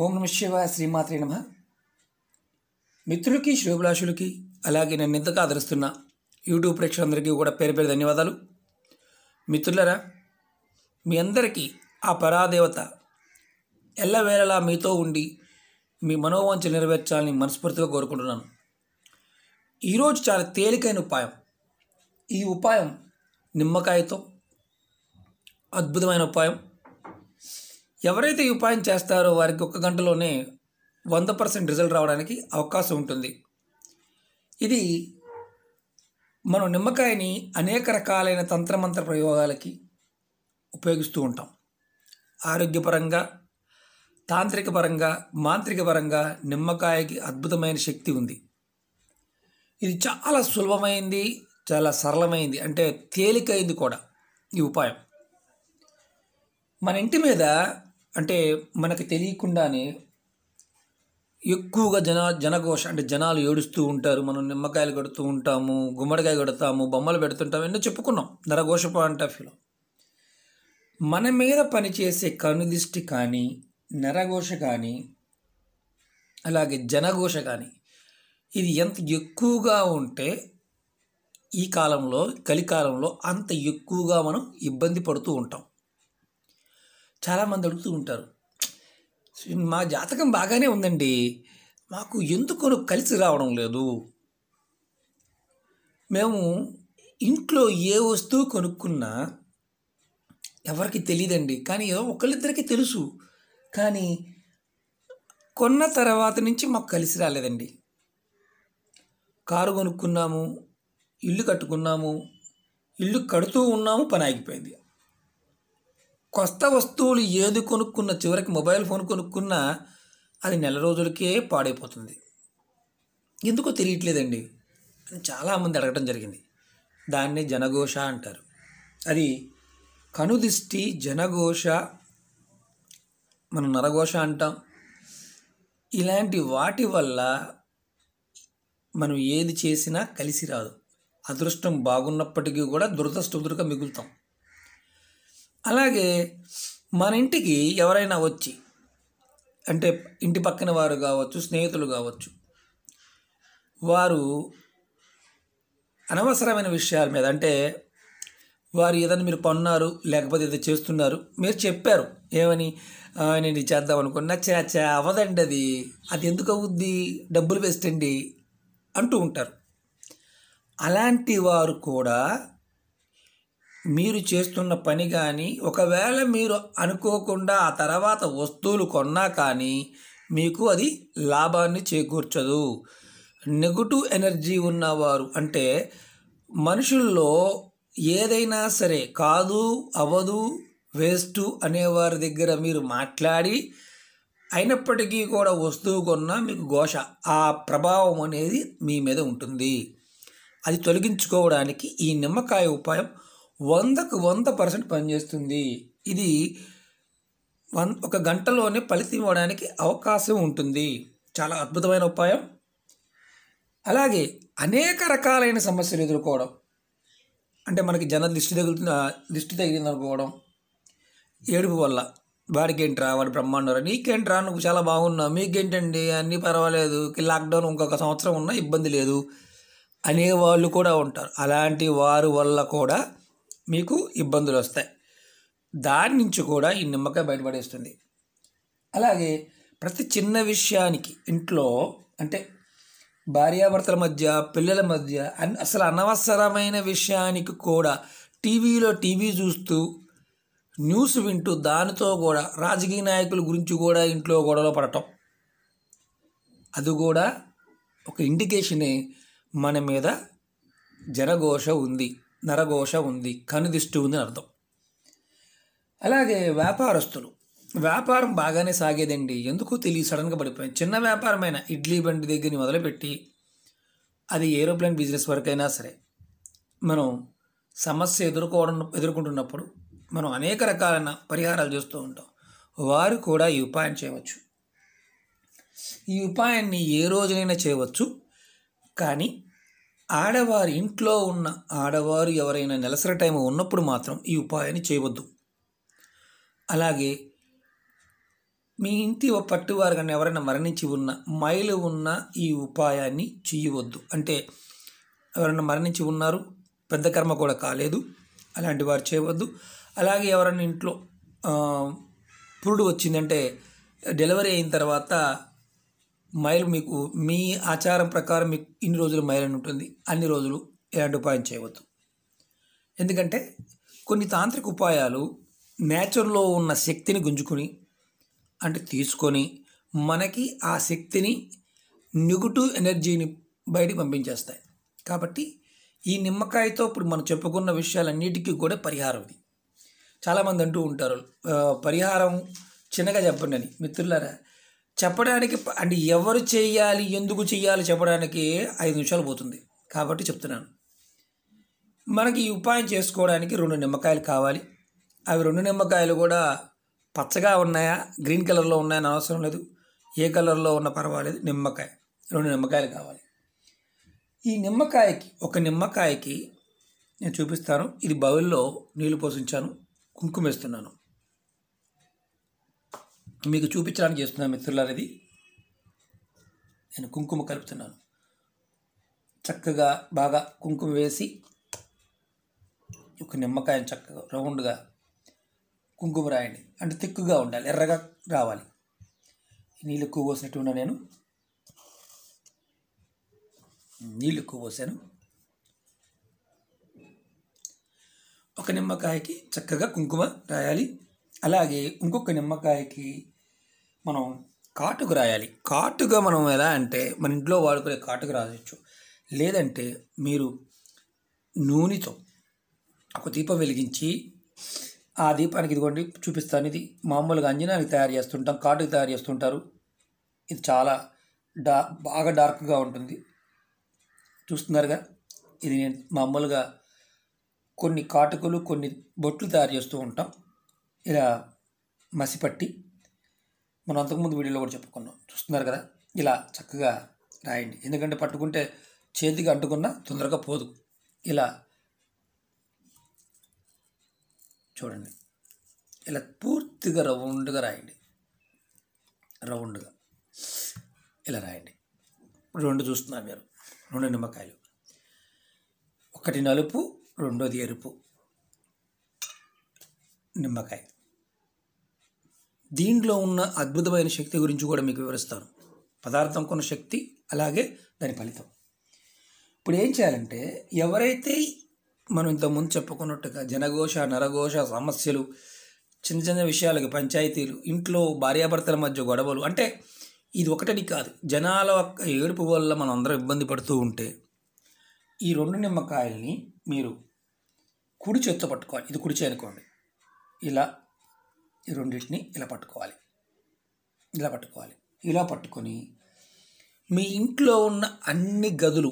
ఓం నమ శివ శ్రీమాత్రి నమ మిత్రులకి శ్రీభలాషులకి అలాగే నేను ఇంతగా ఆదరిస్తున్న యూట్యూబ్ ప్రేక్షకులందరికీ కూడా పేరు పేరు ధన్యవాదాలు మిత్రులరా మీ అందరికీ ఆ పరాదేవత ఎల్లవేళలా మీతో ఉండి మీ మనోవాంఛ నెరవేర్చాలని మనస్ఫూర్తిగా కోరుకుంటున్నాను ఈరోజు చాలా తేలికైన ఉపాయం ఈ ఉపాయం నిమ్మకాయతో అద్భుతమైన ఉపాయం ఎవరైతే ఈ ఉపాయం చేస్తారో వారికి ఒక్క గంటలోనే వంద పర్సెంట్ రిజల్ట్ రావడానికి అవకాశం ఉంటుంది ఇది మనం నిమ్మకాయని అనేక రకాలైన తంత్రమంత్ర ప్రయోగాలకి ఉపయోగిస్తూ ఉంటాం ఆరోగ్యపరంగా తాంత్రిక పరంగా మాంత్రిక పరంగా నిమ్మకాయకి అద్భుతమైన శక్తి ఉంది ఇది చాలా సులభమైంది చాలా సరళమైంది అంటే తేలికైంది కూడా ఈ ఉపాయం మన ఇంటి మీద అంటే మనకి తెలియకుండానే ఎక్కువగా జన జనఘోష అంటే జనాలు ఏడుస్తూ ఉంటారు మనం నిమ్మకాయలు కొడుతూ ఉంటాము గుమ్మడికాయ కొడతాము బొమ్మలు పెడుతుంటాము ఎన్నో చెప్పుకున్నాం నరఘోష పాయింట్ ఆఫ్ వ్యూలో మన మీద పనిచేసే కనుదిష్టి కానీ నరఘోష కానీ అలాగే జనఘోష కానీ ఇది ఎంత ఎక్కువగా ఉంటే ఈ కాలంలో కలికాలంలో అంత ఎక్కువగా మనం ఇబ్బంది పడుతూ ఉంటాం చాలామంది అడుగుతూ ఉంటారు మా జాతకం బాగానే ఉందండి మాకు ఎందుకు కలిసి రావడం లేదు మేము ఇంట్లో ఏ వస్తువు కొనుక్కున్నా ఎవరికి తెలియదండి కానీ ఏదో ఒకళ్ళిద్దరికీ తెలుసు కానీ కొన్న తర్వాత నుంచి మాకు కలిసి రాలేదండి కారు కొనుక్కున్నాము ఇల్లు కట్టుకున్నాము ఇల్లు కడుతూ ఉన్నాము పని ఆగిపోయింది కొత్త వస్తువులు ఏది కొనుక్కున్న చివరికి మొబైల్ ఫోన్ కొనుక్కున్నా అది నెల రోజులకే పాడైపోతుంది ఎందుకో తెలియట్లేదండి అని చాలామంది అడగటం జరిగింది దాన్ని జనఘోష అంటారు అది కనుదిష్టి జనఘోష మనం నరఘోష అంటాం ఇలాంటి వాటి వల్ల మనం ఏది చేసినా కలిసి రాదు అదృష్టం బాగున్నప్పటికీ కూడా దురదృష్టదురుగా మిగులుతాం అలాగే మన ఇంటికి ఎవరైనా వచ్చి అంటే ఇంటి పక్కన వారు కావచ్చు స్నేహితులు కావచ్చు వారు అనవసరమైన విషయాల మీద అంటే వారు ఏదైనా మీరు కొన్నారు లేకపోతే ఏదో చేస్తున్నారు మీరు చెప్పారు ఏమని నేను చేద్దాం అనుకున్నా చే చే అవ్వదండి అది అది ఎందుకు అవుద్ది డబ్బులు వేస్ట్ అండి అంటూ ఉంటారు అలాంటి వారు కూడా మీరు చేస్తున్న పని కానీ ఒకవేళ మీరు అనుకోకుండా ఆ తర్వాత వస్తువులు కొన్నా కానీ మీకు అది లాభాన్ని చేకూర్చదు నెగటివ్ ఎనర్జీ ఉన్నవారు అంటే మనుషుల్లో ఏదైనా సరే కాదు అవదు వేస్టు అనేవారి దగ్గర మీరు మాట్లాడి అయినప్పటికీ కూడా వస్తువు కొన్నా మీకు ఘోష ఆ ప్రభావం అనేది మీ మీద ఉంటుంది అది తొలగించుకోవడానికి ఈ నిమ్మకాయ ఉపాయం వందకు వంద పర్సెంట్ పనిచేస్తుంది ఇది వన్ ఒక గంటలోనే ఫలితం ఇవ్వడానికి అవకాశం ఉంటుంది చాలా అద్భుతమైన ఉపాయం అలాగే అనేక రకాలైన సమస్యలు ఎదుర్కోవడం అంటే మనకి జన దిష్టి తగులుతున్న దిష్టి తగిలింది అనుకోవడం ఏడుపు వల్ల వాడికేంట్రా వాడు బ్రహ్మాండరా నీకేంట్రా నువ్వు చాలా బాగున్నావు మీకేంటండి అన్నీ పర్వాలేదు లాక్డౌన్ ఇంకొక సంవత్సరం ఉన్నా ఇబ్బంది లేదు అనేవాళ్ళు కూడా ఉంటారు అలాంటి వారి వల్ల కూడా మీకు ఇబ్బందులు వస్తాయి దాని నుంచి కూడా ఈ నిమ్మకాయ బయటపడేస్తుంది అలాగే ప్రతి చిన్న విషయానికి ఇంట్లో అంటే భార్యాభర్తల మధ్య పిల్లల మధ్య అసలు అనవసరమైన విషయానికి కూడా టీవీలో టీవీ చూస్తూ న్యూస్ వింటూ దానితో కూడా రాజకీయ నాయకుల గురించి కూడా ఇంట్లో గొడవలో పడటం అది కూడా ఒక ఇండికేషనే మన మీద జనఘోష ఉంది నరఘోష ఉంది కనుదిష్టి ఉంది అర్థం అలాగే వ్యాపారస్తులు వ్యాపారం బాగానే సాగేదండి ఎందుకు తెలియ సడన్గా పడిపోయింది చిన్న వ్యాపారమైన ఇడ్లీ బండి దగ్గరని మొదలుపెట్టి అది ఏరోప్లేన్ బిజినెస్ వరకు అయినా సరే మనం సమస్య ఎదుర్కోవడం ఎదుర్కొంటున్నప్పుడు మనం అనేక రకాలైన పరిహారాలు చేస్తూ ఉంటాం వారు కూడా ఈ ఉపాయం చేయవచ్చు ఈ ఉపాయాన్ని ఏ రోజునైనా చేయవచ్చు కానీ ఆడవారి ఇంట్లో ఉన్న ఆడవారు ఎవరైనా నెలసర టైం ఉన్నప్పుడు మాత్రం ఈ ఉపాయాన్ని చేయవద్దు అలాగే మీ ఇంటి పట్టువారు కానీ ఎవరైనా మరణించి ఉన్న మైలు ఉన్న ఈ ఉపాయాన్ని చేయవద్దు అంటే ఎవరైనా మరణించి ఉన్నారు పెద్ద కర్మ కూడా కాలేదు అలాంటి వారు చేయవద్దు అలాగే ఎవరైనా ఇంట్లో పురుడు వచ్చిందంటే డెలివరీ అయిన తర్వాత మైలు మీకు మీ ఆచారం ప్రకారం మీకు ఇన్ని రోజులు అని ఉంటుంది అన్ని రోజులు ఇలాంటి ఉపాయం చేయవద్దు ఎందుకంటే కొన్ని తాంత్రిక ఉపాయాలు నేచర్లో ఉన్న శక్తిని గుంజుకొని అంటే తీసుకొని మనకి ఆ శక్తిని నెగిటివ్ ఎనర్జీని బయటికి పంపించేస్తాయి కాబట్టి ఈ నిమ్మకాయతో ఇప్పుడు మనం చెప్పుకున్న విషయాలన్నిటికీ కూడా పరిహారం ఇది చాలామంది అంటూ ఉంటారు పరిహారం చిన్నగా చెప్పండి అని మిత్రులారా చెప్పడానికి అంటే ఎవరు చేయాలి ఎందుకు చేయాలి చెప్పడానికి ఐదు నిమిషాలు పోతుంది కాబట్టి చెప్తున్నాను మనకి ఈ ఉపాయం చేసుకోవడానికి రెండు నిమ్మకాయలు కావాలి అవి రెండు నిమ్మకాయలు కూడా పచ్చగా ఉన్నాయా గ్రీన్ కలర్లో ఉన్నాయని అవసరం లేదు ఏ కలర్లో ఉన్నా పర్వాలేదు నిమ్మకాయ రెండు నిమ్మకాయలు కావాలి ఈ నిమ్మకాయకి ఒక నిమ్మకాయకి నేను చూపిస్తాను ఇది బౌల్లో నీళ్ళు పోషించాను కుంకుమేస్తున్నాను మీకు చూపించడానికి చేస్తున్నాను మిత్రులది ఇది నేను కుంకుమ కలుపుతున్నాను చక్కగా బాగా కుంకుమ వేసి ఒక నిమ్మకాయను చక్కగా రౌండ్గా కుంకుమ రాయండి అంటే తిక్కుగా ఉండాలి ఎర్రగా రావాలి నీళ్ళు ఎక్కువ పోసినట్టు ఉన్నా నేను నీళ్ళు ఎక్కువ పోసాను ఒక నిమ్మకాయకి చక్కగా కుంకుమ రాయాలి అలాగే ఇంకొక నిమ్మకాయకి మనం కాటుకు రాయాలి కాటుగా మనం ఎలా అంటే మన ఇంట్లో వాడుకునే కాటుకు రాయొచ్చు లేదంటే మీరు నూనెతో ఒక దీపం వెలిగించి ఆ దీపానికి ఇదిగోండి చూపిస్తాను ఇది మామూలుగా అంజనానికి తయారు చేస్తుంటాం కాటుకు తయారు చేస్తుంటారు ఇది చాలా డా బాగా డార్క్గా ఉంటుంది చూస్తున్నారుగా ఇది నేను మామూలుగా కొన్ని కాటుకులు కొన్ని బొట్లు తయారు చేస్తూ ఉంటాం ఇలా మసిపట్టి మనం అంతకుముందు వీడియోలో కూడా చెప్పుకున్నాం చూస్తున్నారు కదా ఇలా చక్కగా రాయండి ఎందుకంటే పట్టుకుంటే చేతికి అంటుకున్న తొందరగా పోదు ఇలా చూడండి ఇలా పూర్తిగా రౌండ్గా రాయండి రౌండ్గా ఇలా రాయండి రెండు చూస్తున్నారు మీరు రెండు నిమ్మకాయలు ఒకటి నలుపు రెండోది ఎరుపు నిమ్మకాయ దీంట్లో ఉన్న అద్భుతమైన శక్తి గురించి కూడా మీకు వివరిస్తాను పదార్థం కొన్న శక్తి అలాగే దాని ఫలితం ఇప్పుడు ఏం చేయాలంటే ఎవరైతే మనం ఇంతకుముందు చెప్పుకున్నట్టుగా జనఘోష నరఘోష సమస్యలు చిన్న చిన్న విషయాలకి పంచాయతీలు ఇంట్లో భార్యాభర్తల మధ్య గొడవలు అంటే ఇది ఒకటని కాదు జనాల ఏడుపు వల్ల మనం అందరం ఇబ్బంది పడుతూ ఉంటే ఈ రెండు నిమ్మకాయల్ని మీరు కుడి చేత్తో పట్టుకోవాలి ఇది కుడి చేయనుకోండి ఇలా ఈ రెండింటిని ఇలా పట్టుకోవాలి ఇలా పట్టుకోవాలి ఇలా పట్టుకొని మీ ఇంట్లో ఉన్న అన్ని గదులు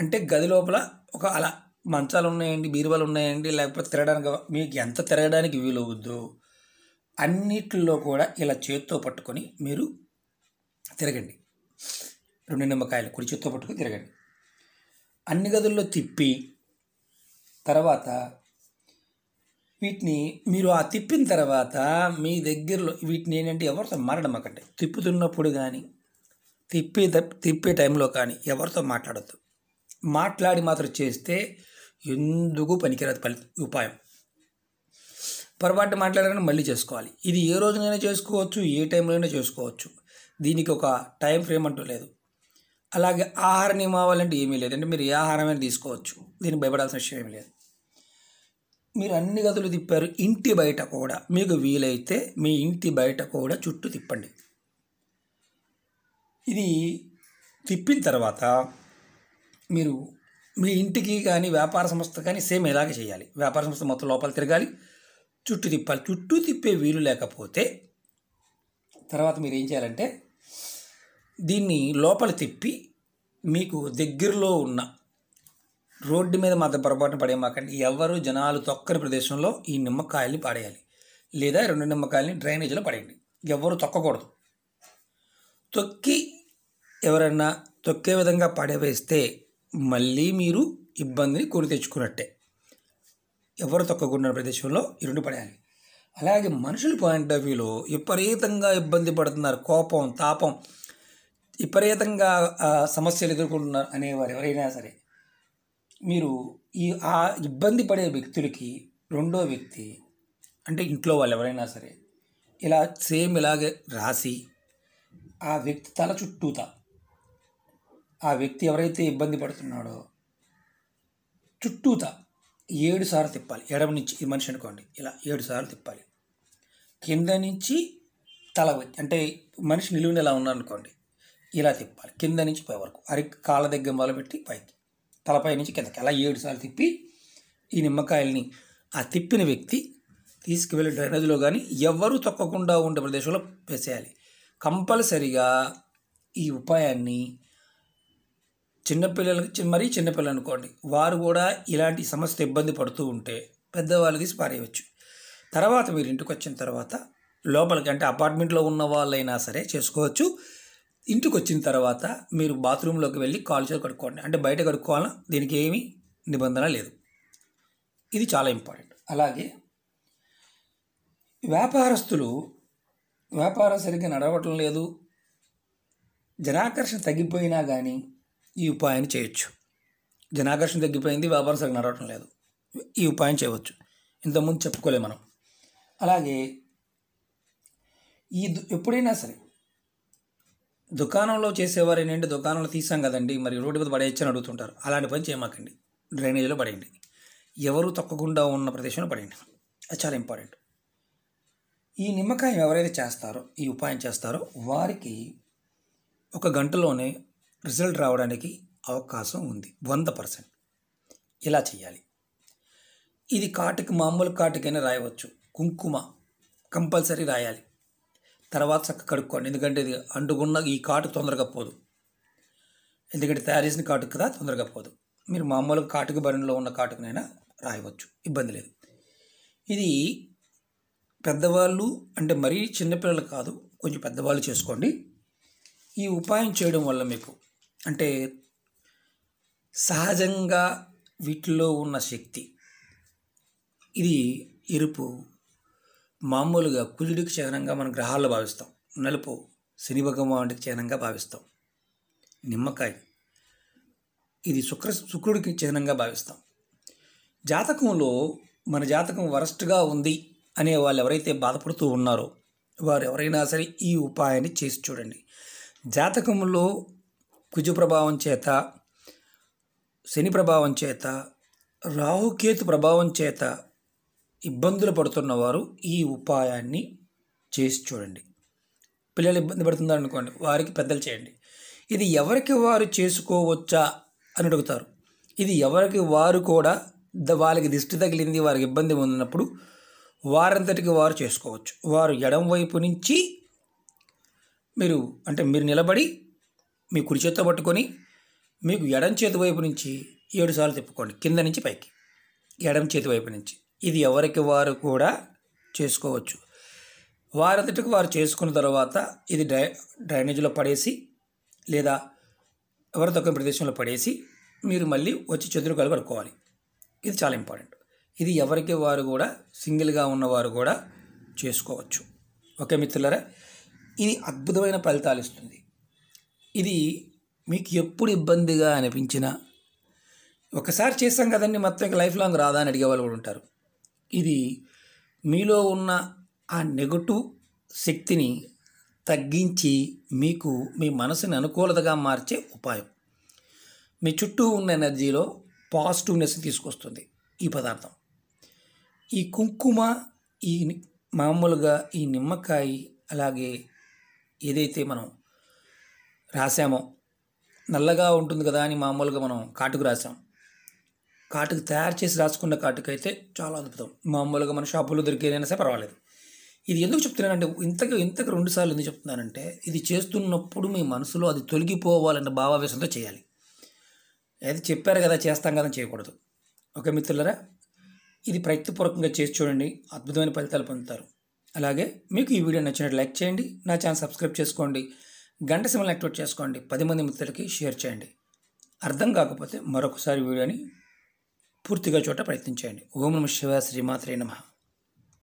అంటే గది లోపల ఒక అలా మంచాలు ఉన్నాయండి బీరువాలు ఉన్నాయండి లేకపోతే తిరగడానికి మీకు ఎంత తిరగడానికి వీలవుద్దో అన్నిట్లో కూడా ఇలా చేత్తో పట్టుకొని మీరు తిరగండి రెండు నిమ్మకాయలు కుడి చేత్తో పట్టుకొని తిరగండి అన్ని గదుల్లో తిప్పి తర్వాత వీటిని మీరు ఆ తిప్పిన తర్వాత మీ దగ్గరలో వీటిని ఏంటంటే ఎవరితో మారడం అక్కడే తిప్పుతున్నప్పుడు కానీ తిప్పే తిప్పే టైంలో కానీ ఎవరితో మాట్లాడద్దు మాట్లాడి మాత్రం చేస్తే ఎందుకు పనికిరాదు ఫలి ఉపాయం పొరపాటు మాట్లాడాలని మళ్ళీ చేసుకోవాలి ఇది ఏ రోజునైనా చేసుకోవచ్చు ఏ టైంలోనైనా చేసుకోవచ్చు దీనికి ఒక టైం ఫ్రేమ్ అంటూ లేదు అలాగే ఏమి అవ్వాలంటే ఏమీ లేదు అంటే మీరు ఏ ఆహారమైనా తీసుకోవచ్చు దీనికి భయపడాల్సిన విషయం ఏమీ లేదు మీరు అన్ని గదులు తిప్పారు ఇంటి బయట కూడా మీకు వీలైతే మీ ఇంటి బయట కూడా చుట్టూ తిప్పండి ఇది తిప్పిన తర్వాత మీరు మీ ఇంటికి కానీ వ్యాపార సంస్థ కానీ సేమ్ ఇలాగే చేయాలి వ్యాపార సంస్థ మొత్తం లోపల తిరగాలి చుట్టూ తిప్పాలి చుట్టూ తిప్పే వీలు లేకపోతే తర్వాత మీరు ఏం చేయాలంటే దీన్ని లోపల తిప్పి మీకు దగ్గరలో ఉన్న రోడ్డు మీద మాత్రం పొరపాటున పడేయమాకండి ఎవరు జనాలు తొక్కని ప్రదేశంలో ఈ నిమ్మకాయల్ని పాడేయాలి లేదా రెండు నిమ్మకాయలని డ్రైనేజీలో పడేయండి ఎవరు తొక్కకూడదు తొక్కి ఎవరన్నా తొక్కే విధంగా పడవేస్తే మళ్ళీ మీరు ఇబ్బందిని కొని తెచ్చుకున్నట్టే ఎవరు తొక్కకుండా ప్రదేశంలో రెండు పడేయాలి అలాగే మనుషుల పాయింట్ ఆఫ్ వ్యూలో విపరీతంగా ఇబ్బంది పడుతున్నారు కోపం తాపం విపరీతంగా సమస్యలు ఎదుర్కొంటున్నారు అనేవారు ఎవరైనా సరే మీరు ఈ ఆ ఇబ్బంది పడే వ్యక్తులకి రెండో వ్యక్తి అంటే ఇంట్లో వాళ్ళు ఎవరైనా సరే ఇలా సేమ్ ఇలాగే రాసి ఆ వ్యక్తి తల చుట్టూత ఆ వ్యక్తి ఎవరైతే ఇబ్బంది పడుతున్నాడో చుట్టూత ఏడు సార్లు తిప్పాలి ఎడమ నుంచి ఈ మనిషి అనుకోండి ఇలా ఏడు సార్లు తిప్పాలి కింద నుంచి తల అంటే మనిషి నిలువుని ఉన్నారనుకోండి ఇలా తిప్పాలి కింద నుంచి పై వరకు అరి కాళ్ళ దగ్గర మొదలుపెట్టి పైకి తలపై నుంచి కిందకి అలా ఏడుసార్లు తిప్పి ఈ నిమ్మకాయల్ని ఆ తిప్పిన వ్యక్తి తీసుకువెళ్ళే డ్రైనేజీలో కానీ ఎవరూ తొక్కకుండా ఉండే ప్రదేశంలో వేసేయాలి కంపల్సరిగా ఈ ఉపాయాన్ని చిన్నపిల్లలకి మరీ చిన్నపిల్లలు అనుకోండి వారు కూడా ఇలాంటి సమస్య ఇబ్బంది పడుతూ ఉంటే పెద్దవాళ్ళు తీసి పారేయవచ్చు తర్వాత మీరు ఇంటికి వచ్చిన తర్వాత లోపలికి అంటే అపార్ట్మెంట్లో ఉన్న వాళ్ళైనా సరే చేసుకోవచ్చు ఇంటికి వచ్చిన తర్వాత మీరు బాత్రూంలోకి వెళ్ళి కాలు చేతులు కడుక్కోండి అంటే బయట కడుక్కోవాలా దీనికి ఏమీ నిబంధన లేదు ఇది చాలా ఇంపార్టెంట్ అలాగే వ్యాపారస్తులు వ్యాపారం సరిగ్గా నడవటం లేదు జనాకర్షణ తగ్గిపోయినా కానీ ఈ ఉపాయాన్ని చేయొచ్చు జనాకర్షణ తగ్గిపోయింది వ్యాపారం సరిగ్గా నడవటం లేదు ఈ ఉపాయం చేయవచ్చు ఇంతకుముందు చెప్పుకోలేము మనం అలాగే ఈ ఎప్పుడైనా సరే దుకాణంలో చేసేవారు ఏంటంటే దుకాణంలో తీసాం కదండి మరి రోడ్డు మీద పడేయచ్చని అడుగుతుంటారు అలాంటి పని చేయమాకండి డ్రైనేజీలో పడేయండి ఎవరు తొక్కకుండా ఉన్న ప్రదేశంలో పడేయండి అది చాలా ఇంపార్టెంట్ ఈ నిమ్మకాయం ఎవరైతే చేస్తారో ఈ ఉపాయం చేస్తారో వారికి ఒక గంటలోనే రిజల్ట్ రావడానికి అవకాశం ఉంది వంద పర్సెంట్ ఇలా చేయాలి ఇది కాటుకి మామూలు కాటుకైనా రాయవచ్చు కుంకుమ కంపల్సరీ రాయాలి తర్వాత చక్క కడుక్కోండి ఎందుకంటే ఇది అంటుకున్న ఈ కాటు తొందరగా పోదు ఎందుకంటే తయారు చేసిన కాటుకు కదా తొందరగా పోదు మీరు మామూలుగా కాటుకు బరిలో ఉన్న కాటుకునైనా రాయవచ్చు ఇబ్బంది లేదు ఇది పెద్దవాళ్ళు అంటే మరీ చిన్నపిల్లలు కాదు కొంచెం పెద్దవాళ్ళు చేసుకోండి ఈ ఉపాయం చేయడం వల్ల మీకు అంటే సహజంగా వీటిలో ఉన్న శక్తి ఇది ఎరుపు మామూలుగా కుజుడికి చిహ్నంగా మనం గ్రహాల్లో భావిస్తాం నలుపు శని భగవానుడికి చిహ్నంగా భావిస్తాం నిమ్మకాయ ఇది శుక్ర శుక్రుడికి చిహ్నంగా భావిస్తాం జాతకంలో మన జాతకం వరస్ట్గా ఉంది అనే వాళ్ళు ఎవరైతే బాధపడుతూ ఉన్నారో వారు ఎవరైనా సరే ఈ ఉపాయాన్ని చేసి చూడండి జాతకంలో కుజు ప్రభావం చేత శని ప్రభావం చేత రాహుకేతు ప్రభావం చేత ఇబ్బందులు పడుతున్నవారు ఈ ఉపాయాన్ని చేసి చూడండి పిల్లలు ఇబ్బంది పడుతున్నారు అనుకోండి వారికి పెద్దలు చేయండి ఇది ఎవరికి వారు చేసుకోవచ్చా అని అడుగుతారు ఇది ఎవరికి వారు కూడా వాళ్ళకి దిష్టి తగిలింది వారికి ఇబ్బంది ఉన్నప్పుడు వారంతటికి వారు చేసుకోవచ్చు వారు ఎడం వైపు నుంచి మీరు అంటే మీరు నిలబడి మీ కుడి చేత్తో పట్టుకొని మీకు ఎడం చేతి వైపు నుంచి ఏడుసార్లు తిప్పుకోండి కింద నుంచి పైకి ఎడం చేతి వైపు నుంచి ఇది ఎవరికి వారు కూడా చేసుకోవచ్చు వారంతటికి వారు చేసుకున్న తర్వాత ఇది డ్రై డ్రైనేజీలో పడేసి లేదా ఎవరి తక్కువ ప్రదేశంలో పడేసి మీరు మళ్ళీ వచ్చి చతురుకాలు కడుక్కోవాలి ఇది చాలా ఇంపార్టెంట్ ఇది ఎవరికి వారు కూడా సింగిల్గా ఉన్నవారు కూడా చేసుకోవచ్చు ఓకే మిత్రులరా ఇది అద్భుతమైన ఫలితాలు ఇస్తుంది ఇది మీకు ఎప్పుడు ఇబ్బందిగా అనిపించినా ఒకసారి చేస్తాం కదండి మొత్తం లైఫ్ లాంగ్ రాదా అని అడిగే వాళ్ళు కూడా ఉంటారు ఇది మీలో ఉన్న ఆ నెగటివ్ శక్తిని తగ్గించి మీకు మీ మనసుని అనుకూలతగా మార్చే ఉపాయం మీ చుట్టూ ఉన్న ఎనర్జీలో పాజిటివ్నెస్ తీసుకొస్తుంది ఈ పదార్థం ఈ కుంకుమ ఈ మామూలుగా ఈ నిమ్మకాయ అలాగే ఏదైతే మనం రాసామో నల్లగా ఉంటుంది కదా అని మామూలుగా మనం కాటుకు రాసాం కాటుకు తయారు చేసి రాసుకున్న కాటుకు అయితే చాలా అద్భుతం మామూలుగా మన షాపులో దొరికేదైనా సరే పర్వాలేదు ఇది ఎందుకు చెప్తున్నానంటే ఇంతకు ఇంతకు రెండు సార్లు ఎందుకు చెప్తున్నానంటే ఇది చేస్తున్నప్పుడు మీ మనసులో అది తొలగిపోవాలన్న భావావేశంతో చేయాలి అది చెప్పారు కదా చేస్తాం కదా చేయకూడదు ఓకే మిత్రులరా ఇది ప్రయత్నపూర్వకంగా చేసి చూడండి అద్భుతమైన ఫలితాలు పొందుతారు అలాగే మీకు ఈ వీడియో నచ్చినట్టు లైక్ చేయండి నా ఛానల్ సబ్స్క్రైబ్ చేసుకోండి గంట సిమ్మల్ని యాక్టివేట్ చేసుకోండి పది మంది మిత్రులకి షేర్ చేయండి అర్థం కాకపోతే మరొకసారి వీడియోని పూర్తిగా చోట ప్రయత్నించండి ఓం నమ శివ శ్రీమాత్రే నమ